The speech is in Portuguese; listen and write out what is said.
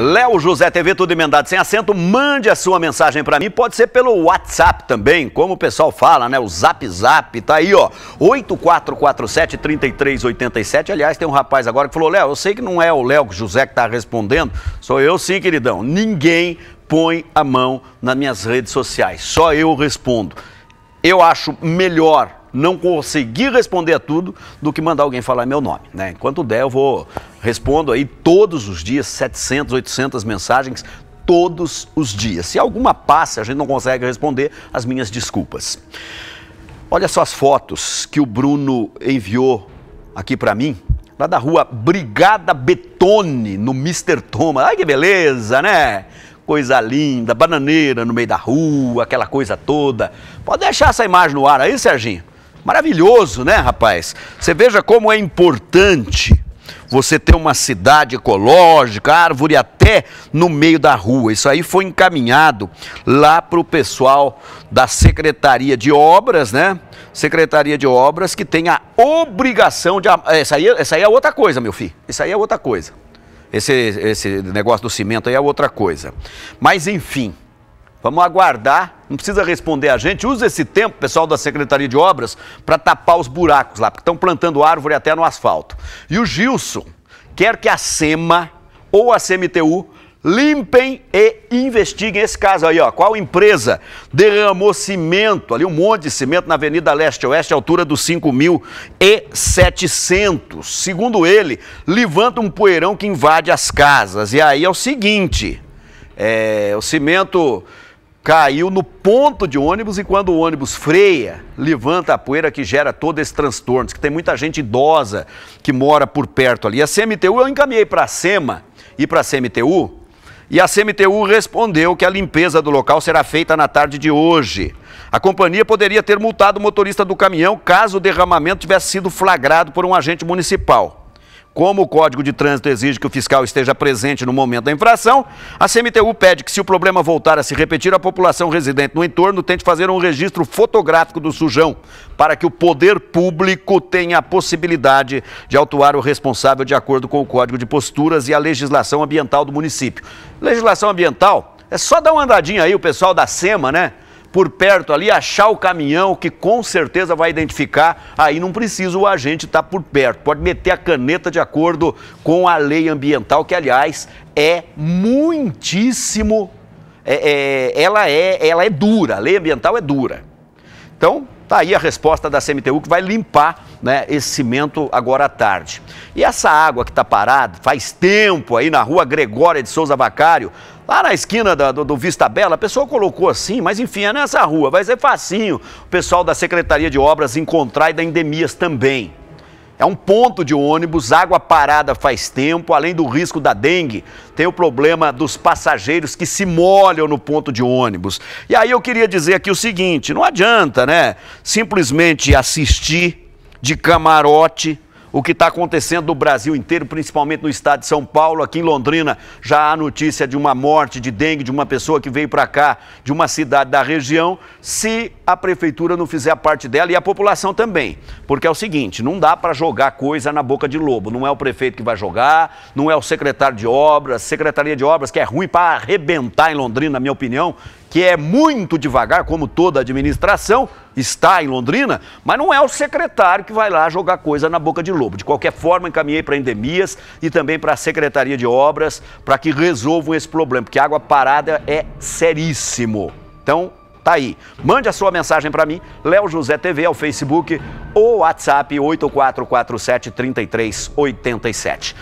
Léo José TV, tudo emendado sem acento, mande a sua mensagem para mim, pode ser pelo WhatsApp também, como o pessoal fala, né? O Zap Zap, tá aí, ó, 8447-3387. Aliás, tem um rapaz agora que falou, Léo, eu sei que não é o Léo José que tá respondendo, sou eu sim, queridão. Ninguém põe a mão nas minhas redes sociais, só eu respondo. Eu acho melhor não conseguir responder a tudo do que mandar alguém falar meu nome. Né? Enquanto der, eu vou respondo aí todos os dias, 700, 800 mensagens, todos os dias. Se alguma passa, a gente não consegue responder, as minhas desculpas. Olha só as fotos que o Bruno enviou aqui para mim, lá da rua Brigada Betone, no Mr. Thomas. Ai que beleza, né? coisa linda, bananeira no meio da rua, aquela coisa toda. Pode deixar essa imagem no ar aí, Serginho? Maravilhoso, né, rapaz? Você veja como é importante você ter uma cidade ecológica, árvore até no meio da rua. Isso aí foi encaminhado lá para o pessoal da Secretaria de Obras, né? Secretaria de Obras que tem a obrigação de. Essa aí, essa aí é outra coisa, meu filho. Isso aí é outra coisa. Esse, esse negócio do cimento aí é outra coisa. Mas, enfim. Vamos aguardar. Não precisa responder a gente. Usa esse tempo, pessoal da Secretaria de Obras, para tapar os buracos lá, porque estão plantando árvore até no asfalto. E o Gilson quer que a SEMA ou a CMTU limpem e investiguem esse caso aí, ó. Qual empresa derramou cimento, ali um monte de cimento na Avenida Leste-Oeste, altura dos 5.700. Segundo ele, levanta um poeirão que invade as casas. E aí é o seguinte, é, o cimento caiu no ponto de ônibus e quando o ônibus freia, levanta a poeira que gera todo esse transtorno, que tem muita gente idosa que mora por perto ali. A CMTU eu encaminhei para a SEMA e para a CMTU, e a CMTU respondeu que a limpeza do local será feita na tarde de hoje. A companhia poderia ter multado o motorista do caminhão caso o derramamento tivesse sido flagrado por um agente municipal. Como o Código de Trânsito exige que o fiscal esteja presente no momento da infração, a CMTU pede que, se o problema voltar a se repetir, a população residente no entorno tente fazer um registro fotográfico do sujão, para que o poder público tenha a possibilidade de autuar o responsável de acordo com o Código de Posturas e a legislação ambiental do município. Legislação ambiental é só dar uma andadinha aí, o pessoal da SEMA, né? por perto ali, achar o caminhão que com certeza vai identificar, aí não precisa o agente estar tá por perto. Pode meter a caneta de acordo com a lei ambiental, que aliás é muitíssimo. É, é, ela, é, ela é dura, a lei ambiental é dura. Então, Tá aí a resposta da CMTU que vai limpar né, esse cimento agora à tarde. E essa água que está parada faz tempo aí na rua Gregória de Souza Vacário, lá na esquina da, do, do, Vista Bela, a pessoa colocou assim, mas enfim, é nessa rua, vai ser facinho o pessoal da Secretaria de Obras encontrar e da Endemias também. É um ponto de ônibus, água parada faz tempo, além do risco da dengue, tem o problema dos passageiros que se molham no ponto de ônibus. E aí eu queria dizer aqui o seguinte: não adianta, né? Simplesmente assistir de camarote o que está acontecendo no Brasil inteiro, principalmente no estado de São Paulo, aqui em Londrina, já há notícia de uma morte de dengue de uma pessoa que veio para cá, de uma cidade da região, se a prefeitura não fizer a parte dela e a população também. Porque é o seguinte, não dá para jogar coisa na boca de lobo, não é o prefeito que vai jogar, não é o secretário de obras, secretaria de obras, que é ruim para arrebentar em Londrina, na minha opinião, que é muito devagar, como toda a administração, está em Londrina, mas não é o secretário que vai lá jogar coisa na boca de lobo. De qualquer forma, encaminhei para endemias e também para a Secretaria de Obras para que resolvam esse problema, porque água parada é seríssimo. Então, tá aí. Mande a sua mensagem para mim, Léo José TV ao Facebook ou WhatsApp 8447 3387.